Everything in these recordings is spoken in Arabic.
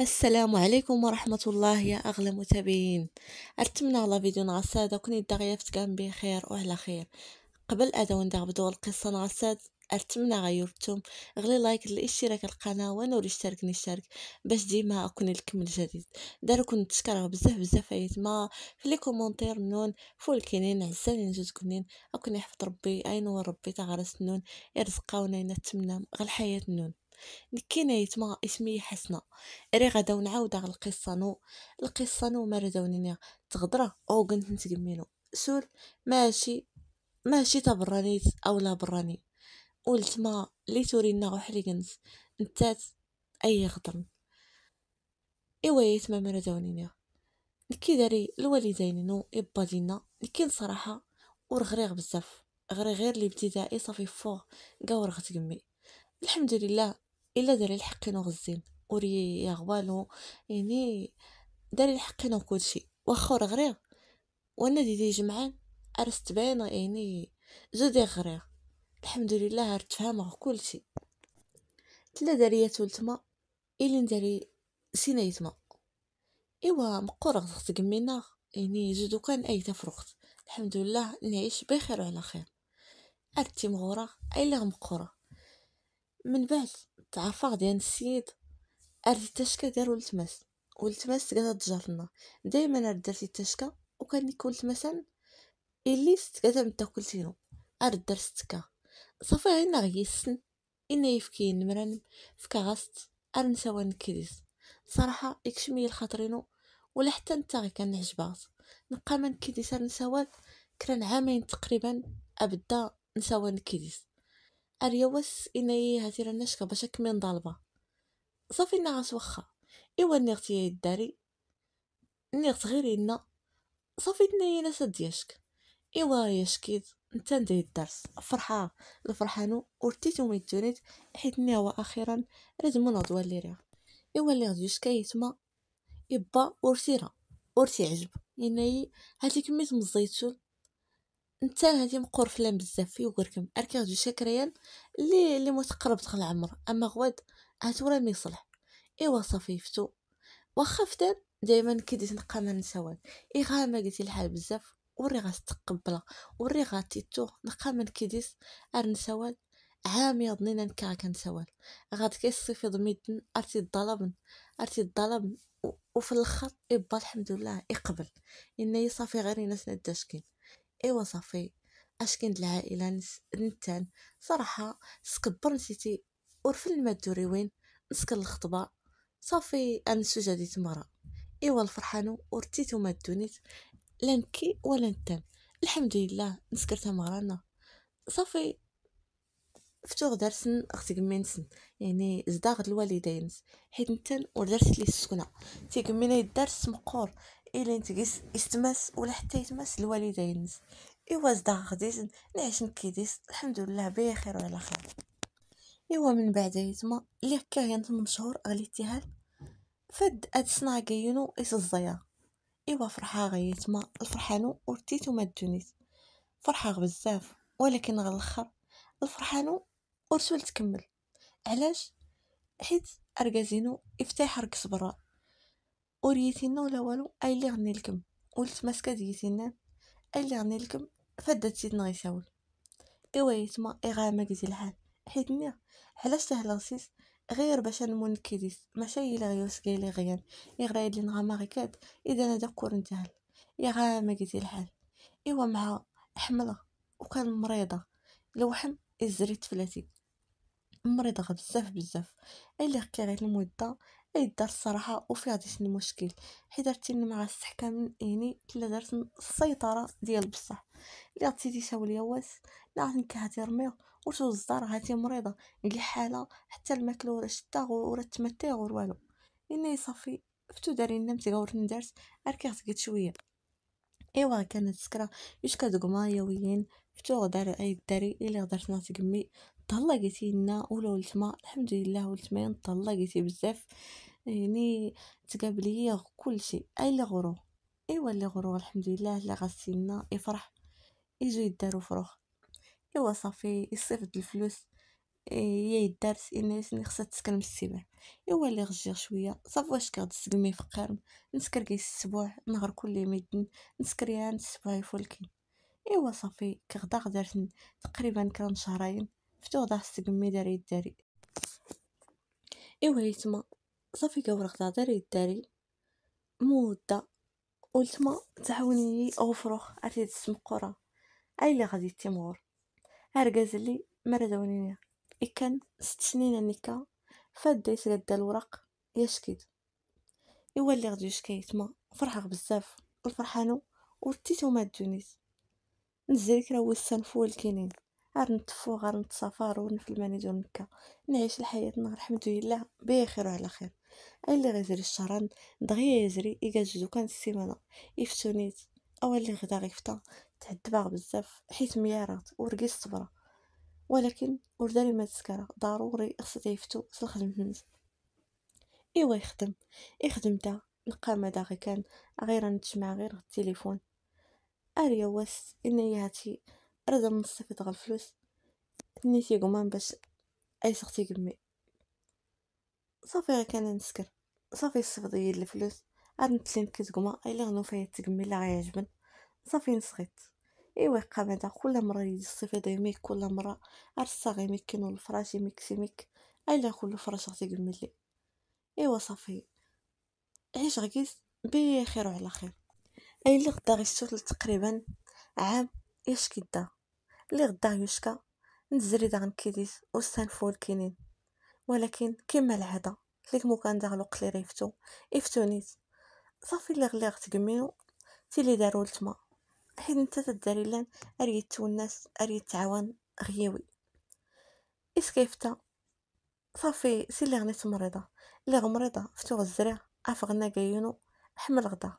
السلام عليكم ورحمة الله يا أغلى متابعين أتمنى على فيديو نعساد وكني دغيفت كان بخير وعلى خير قبل أدون دغبدو القصة نعساد أتمنى غيرتم غلي لايك للاشتراك القناة ونور اشترك نشترك باش ديما أكون لكم الجديد داركم تشكر بزاف بزاف ايتما في لي كومونتير نون فول كنين عزالين جوج كنين أكون يحفظ ربي أين ربي تغرس نون يرزقاونا نتمنى غل حياة نون نكينا يتما اسمي حسنة ري غدا نعاود على القصة نو القصة نو مردونينا تغدرة او كنت نتقمينو سول ماشي ماشي تبرانيت او لا براني ما لي تورينا وحلي قنت نتات اي غدرن ايوا يتما مردونينا نكي داري الوالدين نو ابا دينا نكي صراحه ورغريغ بزاف غير غير الابتدائي صافي فوق قاور غتقمي الحمد لله الا داري الحقين غزين وري غوالو يعني داري الحقين كلشي واخا غريغ وانا ديدي جمعان ارست باينه يعني جو دي غريغ الحمد لله عرفت فاهمه كلشي تلا داريه تولتما اللي نداري سينايتما ايوا مقور غزغت كمينا يعني جدو كان اي تفرخت الحمد لله نعيش بخير وعلى خير ارتي مغوره اي لا مقوره من بعد تعفر ديال السيد ارد التشكا داروا التماس والتماس كتتجر تجرنا دائما ارد درتي التشكا وكان يكون مثلا الليست كتم تاكلتينو ارد درستكا صافي غينا غيسن إنا يفكين مرانم فكا غاست سوا نكريس صراحة يكشمي الخاطرينو ولا حتى نتا غي كنعجبات نبقى ما نكيديس أرنساوا كران عامين تقريبا أبدا نسوا نكريس أريوس هاتي رانا شكا باش كمين ضالبا صافي نعس وخا إوا نيغتي الداري نيغت غير إنا صافي تنيي ناس دياشك إوا يشكيد نتا ندير الدرس فرحة الفرحانو ورتيتو ميتونيت حيت هو أخيرا لازم نضوى اللي راه إوا اللي غادي يشكا يتما إبا ورتيرا ورتي عجب اني هاتي كميت مزيتون نتا هادي مقرفلان بزاف في وركم اركيغ دو شكريان لي لي متقرب دخل عمر اما غواد عتورا ما يصلح ايوا صافي فتو واخا فتان دائما كي ديت نقا ما نساوان اي ما قلتي الحال بزاف وري غتقبلها وري تيتو نقى ما نكيديس ار نساوان عامي يضنينا نكا كنساوان غاد كيصيفي ضميتن ارتي الظلم ارتي الظلم وفي الخط يبقى الحمد لله يقبل اني صافي غير ناس نداشكين ايوا صافي اش كاين العائله نتان صراحه سكبر نسيتي ورفل ما دوري وين نسكر الخطبه صافي انا دي تمرا ايوا الفرحان ورتيتو ما دونيت لا نبكي ولا نتان الحمد لله نسكرتها مرانا صافي فتوغ دارسن اختي قمينسن يعني زداغ الوالدين حيت نتن ودرت لي السكنه تيكمينا يدار مقور الى نتقيس استمس ولا حتى يتمس الوالدين ايوا صداع غديت نعيش نكيديس الحمد لله بخير وعلى خير ايوا من بعد يتما اللي كاين 8 شهور غليتيها فد اتسنا كاينو اس الزيا ايوا فرحه غيتما الفرحانو ورتيتو ما دونيت فرحه بزاف ولكن غالاخر الفرحانو ورسول تكمل علاش حيت ارغازينو يفتح ركس برا وريتينا ولا والو اي اللي غني لكم قلت ماسكه ديتينا اي اللي غني لكم فدات سيدنا غيساول ايوا يتما اي غاما كيتي الحال حيت ميا علاش تهلا سيس غير باش نمون كيديس ماشي الا غيوس كاي لي غيان اي غراي لي نغا اذا انا كور انتهال يا غاما كيتي الحال ايوا مع حمله وكان مريضه لوحم ازريت فلاتي مريضه بزاف بزاف اي اللي غير المده يدار إيه، الصراحه وفي غاديشني المشكل حيت درتي مع السحكه من هني يعني الا درت السيطره ديال بصح الا غتيتي ليا واس لا غنكهاتي رميو وتوز الدار هاتي مريضه كاع حاله حتى الماكله ولا شتا ولا تمتي غير والو لان صافي فتو داري لنا غور ندارت اركيغت قد شويه ايوا كانت سكره يش كتقما يوميا فتو غدار اي داري الا غدرت ناس قمي طلقتي لنا ولا ولتما الحمد لله ولتما طلقتي بزاف يعني تقابلي كلشي اي اللي غرو ايوا اللي غرو الحمد لله اللي غسلنا يفرح يجو يدارو فروخ ايوا صافي يصيفط الفلوس هي يدارس الناس اللي خصها تسكر من السبع ايوا اللي غجيغ شويه صافي واش تسقمي مي فقرن نسكر كي السبوع نهار كل يوم نسكريان يا السبوع يفولكي ايوا صافي كغدا غدرت تقريبا كان شهرين فتوضع السقمي داري الداري ايوه يتما صافي كورق تاع داري الداري مودة ولتما تعاوني اوفروخ عرفتي تسمقورا اي لي غادي تيمور ارغاز اللي مرة كان ست سنين هنيكا فاد يتغدا الوراق يا يشكيد ايوا اللي غادي يشكي تما فرحاق بزاف الفرحانو ورتيتو ما الدونيس نزلك راه وسان فول كينين غير نتفو غير نتسافر ونفل ندير مكة نعيش الحياة نهار الحمد لله بخير وعلى خير أي اللي غيزري الشهران دغيا يزري جدو كان السيمانة يفتونيت أو اللي غدا غيفتا تعد باغ بزاف حيت ميارات ورقي الصبرة ولكن ورداني ما تسكرة ضروري خصو يفتو في الخدمة نز ايوا يخدم يخدم دا لقى مادا غي كان غير نتجمع غير التليفون اريا واس انا هاتي راه من الصيفط غير الفلوس نيتي قمان باش اي سختي قمي صافي غير كان نسكر صافي الصيفط هي الفلوس عاد نتلي نبكيت قما الا غنو فيا تقمي لا غيعجبن صافي نسغيت ايوا قامت كل مره يجي الصيفط يميك كل مره الصاغ يميك كينو الفراش يميك سيميك لي خلو فراش غتي قمي ايوا صافي عيش غكيس بخير وعلى خير اي لي غدا غيشتو تقريبا عام إيش كده لي غدا يشكى نزري كيديس نكيديت فول كينين ولكن كما العادة ليك مو كان داغلو قلير يفتو يفتونيت صافي لي غليغ تقميو تيلي دارو التما حيت نتا تداري لان اريد الناس اريد تعاون غياوي إيش كيفتا صافي سي لي غنيت مريضة لي غمريضة فتو غزري افغنا غنا كاينو حمل غدا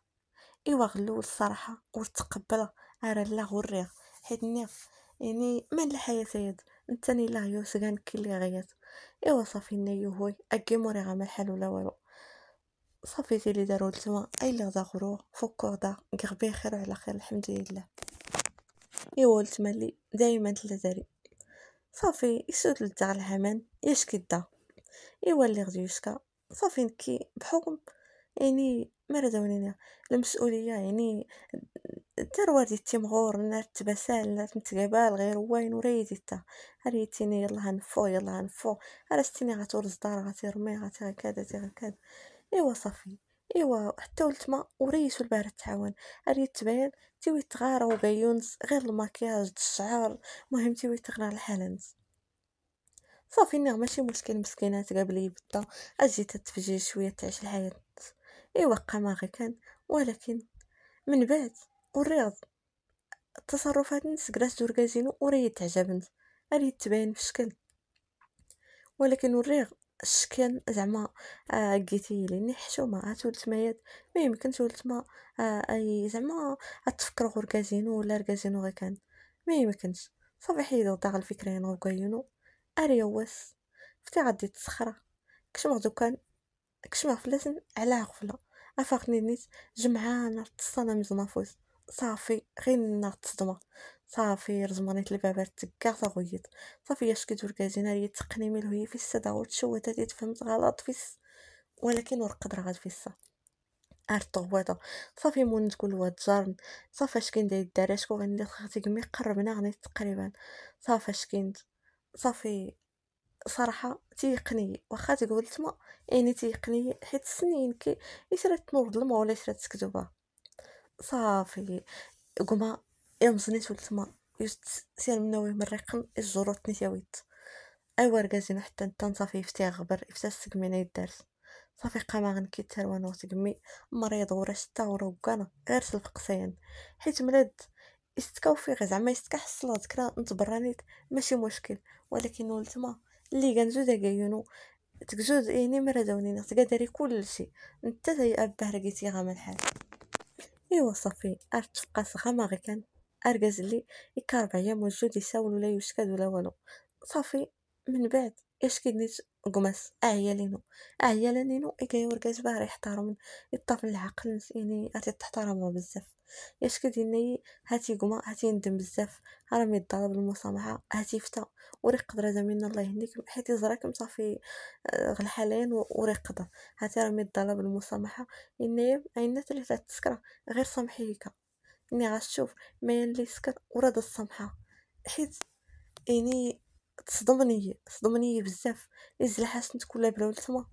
ايوا غلول الصراحة ورتقبلها راه لا غريغ حيت نيغ يعني ما الحياة يد نتاني لا يوس كان لي غيات ايوا صافي نايو هوي اكي موري غا مرحل ولا والو صافي لي دارو التما اي لا زاغرو فكور دا غربي خير على خير الحمد لله ايوا لتما لي دايما تلا داري صافي يسود للدار الهمان يشكي دا ايوا لي غدي يشكا صافي نكي بحكم يعني ما مردونينا المسؤوليه يعني حتى ديال التيمغور نار تبسال نار متقبال غير وين وريدي تا ريتيني يلا هنفو يلا هنفو ستيني غتور الزدار غترمي غتي هكذا تي هكذا ايوا صافي ايوا حتى ولت ما وريتو البار التعاون ريت تبان تيوي تغارة وبيونس غير الماكياج الشعر مهم تيوي تغنى الحالنس صافي نعم ماشي مشكل مسكينات قبل يبدا اجي تتفجي شويه تعيش الحياه إيوا قماغي كان ولكن من بعد الرياض التصرفات نس كراس كازينو وريد تعجبنت اريد تبان في الشكل ولكن الريغ الشكل زعما آه، قيتي لي حشومه تولت ميات ما يمكن تولت ما آه، اي زعما تفكر غير كازينو ولا ركازينو غي كان ما يمكنش صافي حيدو داغ الفكرة غير كاينو اريوس فتي غادي تسخرا كشمغ دوكان كشما ما على غفله افاقني نيت جمعانا رتصانه من صافي غير نار تصدمه صافي رزمانيت البابات تكاع تغيط صافي اش كدور كازينا ريا تقني ميل هي في السدا تشوت هادي تفهمت غلط في الس... ولكن ورق القدره غاد السا ارتو غواطه صافي مون تقول واد جارن صافي اش داير الدراري شكون غندير خاطي قمي قربنا غنيت تقريبا صافي اش كنت صافي صراحه تيقني واخا تقول تما يعني تيقني حيت السنين كي يسرى تنوض الماء ولا يسرى تكذبها صافي قما يمزني تول تما يست سير نوي من الرقم الجروت نتاويت ايوا زينة حتى نتا صافي يفتي غبر يفتي السكمينه يدارس صافي قام غنكي تروان وتقمي مريض ورا شتا ورا وكانا غير سلف قصيان حيت ملاد يستكاو في غير زعما يستكا حصلات كرا نتبرانيت ماشي مشكل ولكن ولتما اللي كنزود كينو تكجود يعني إيه، مرضوني ناس كداري كلشي نتا تيأب رقيتي غام الحال ايوا صافي ارتفقا صغا غي كان ارغز اللي يكارب عيا موجود يساول ولا يشكد ولا والو صافي من بعد اش كدنيت قمص اعيالينو آه، اعيالينو آه، كيوركاش باغي يحترم الطفل العاقل يعني غادي تحترمو بزاف ياش كديني هاتي قما هاتي ندم بزاف راه ميطالب بالمسامحه هاتي فتا وري قدره زعما الله يهنيك حيت زراك مصافي آه، غلحالين وري قدر هاتي راه ميطالب بالمسامحه اني عندنا ثلاثه تسكره غير سامحيك اني غتشوف ما اللي سكر ورد السمحه حيت يعني تصدمني صدمني بزاف نزل إيه، حسنت كل بلا ولتما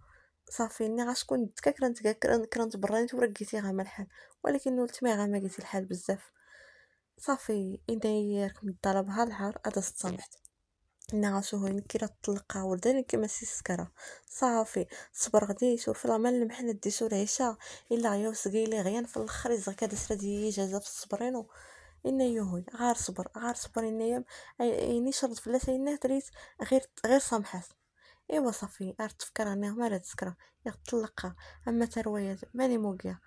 صافي ني غتكون دكا كرنت كرنت برانيت ورقيتي غاما الحال ولكن نولت ما غاما قيتي الحال بزاف صافي اذا راكم الطلب ها العار هذا سمحت انا غنشوفو كي طلقها كي كيما سكره صافي صبر غدي شوف راه مال المحنه ديسو العشاء الا غيوسقي لي غيان في الاخر يزغ كدسرا ديجازه في الصبرينو إنا يهوي غار صبر غار صبر إنايا إني شرد فلاس عيناه تريت غير غير سامحات ايوا صافي عرفت تفكر انا ما لا تذكر يا طلقها اما تروايات ماني موقيه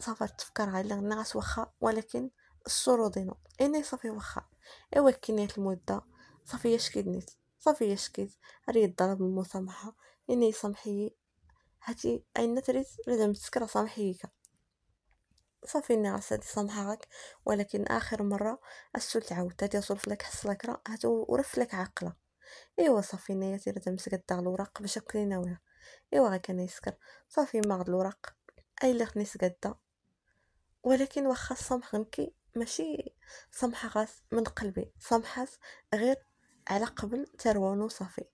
صافي تفكر على الناس واخا ولكن السرور دينو انا صافي واخا ايوا كنيت المده صافي يشكي نيت صافي يشكي ريت ضرب المسامحه اني سامحيي هاتي أين تريت لازم تسكر صمحيك صافي النعاس هادي سامحاك ولكن اخر مره السلت عاودت يصلف لك حصلك راه ورف لك عقله ايوا صافي نيا تيرا تمسك الدار الوراق باش اكلي ناويه ايوا غا كان يسكر صافي ماغد الوراق اي اللي خني سقاده ولكن واخا سامح غنكي ماشي سامحه غاس من قلبي سامحات غير على قبل تروانو صافي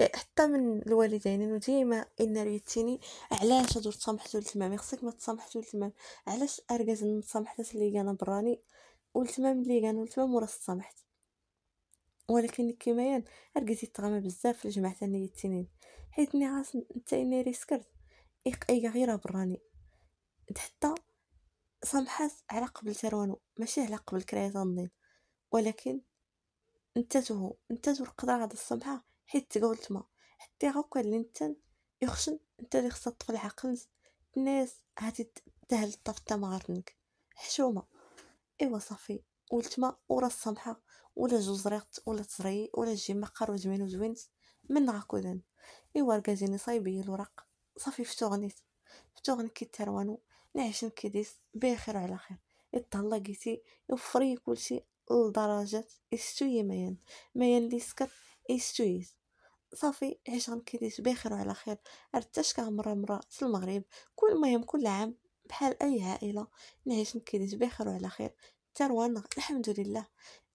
حتى من الوالدين انه ديما ان ريتيني علاش هادو تسامحتو لتمام خصك ما تسامحتو لتمام علاش ما المتصامحات اللي كان براني والتمام اللي كان والتمام ورا تسامحت ولكن كيمايان ارجزي يتغامى بزاف في الجماعه ثاني التنين حيت ني غاس نتا اني ريسكرت اي غير براني حتى سامحات على قبل تروانو ماشي على قبل كريات النين ولكن نتاته نتاته القضاء هذا السمحه حيت تقولت ما حتى هكا اللي انت يخشن نتا اللي خصك تطفل العقل الناس هادي تهل الطف تمارنك حشومه ايوا صافي ولت ما ورا الصمحه ولا جوج ريقت ولا تزري ولا جي مقر وزوين وزوين من غاكودن ايوا ركازيني صايبي الورق صافي فتوغنيت فتوغن كي تروانو نعيش كيديس بخير وعلى خير يطلع قيتي يوفري كلشي لدرجه استوي ميان ميان لي سكت ايستويس صافي عيش غنكيديش بخير وعلى خير ارتشكه مره مره في المغرب كل المهم كل عام بحال اي عائله نعيش نكيديش بخير وعلى خير تروان الحمد لله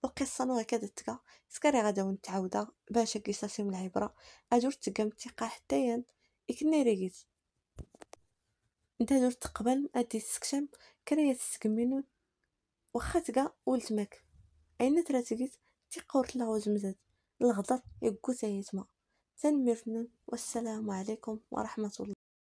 القصة نوع كذا تكا سكري غدا ونتعاودا باش قصصي من العبرة أجور تقام تقا حتى ين إكني ريقيت انت دور تقبل أدي تسكشم كريا تسكمينو وخا تقا ولتماك أين تراتقيت تيقورت لا وزمزات الغدر يغوت ايتما تنمرنا والسلام عليكم ورحمه الله